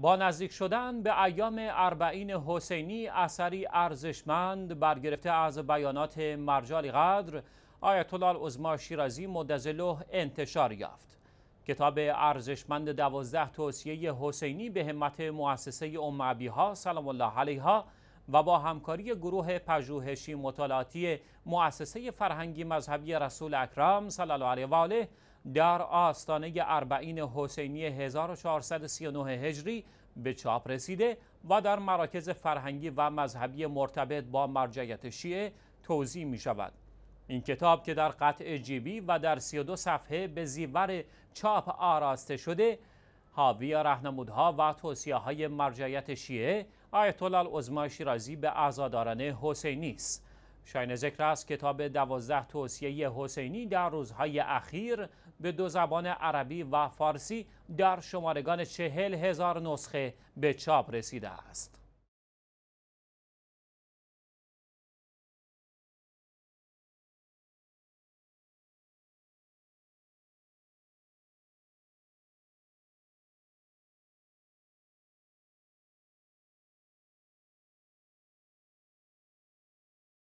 با نزدیک شدن به ایام اربعین حسینی اثری ارزشمند برگرفته از بیانات مرجال قدر آیت الله عظما شیرازی مدزله انتشار یافت کتاب ارزشمند دوازده توصیه حسینی به همت مؤسسه ام ها سلام الله علیها و با همکاری گروه پژوهشی مطالعاتی مؤسسه فرهنگی مذهبی رسول اکرم صلی الله علیه و آله در آستانه اربعین حسینی 1439 هجری به چاپ رسیده و در مراکز فرهنگی و مذهبی مرتبط با مرجعیت شیعه توضیح می شود. این کتاب که در قطع جیبی و در 32 صفحه به زیور چاپ آراسته شده حاوی رهنمودها و توصیه های مرجعیت شیعه آیت الله شیرازی به اعضاداران حسینی است. شاین ذکر است کتاب دوازده توصیه حسینی در روزهای اخیر به دو زبان عربی و فارسی در شمارگان چهل هزار نسخه به چاپ رسیده است.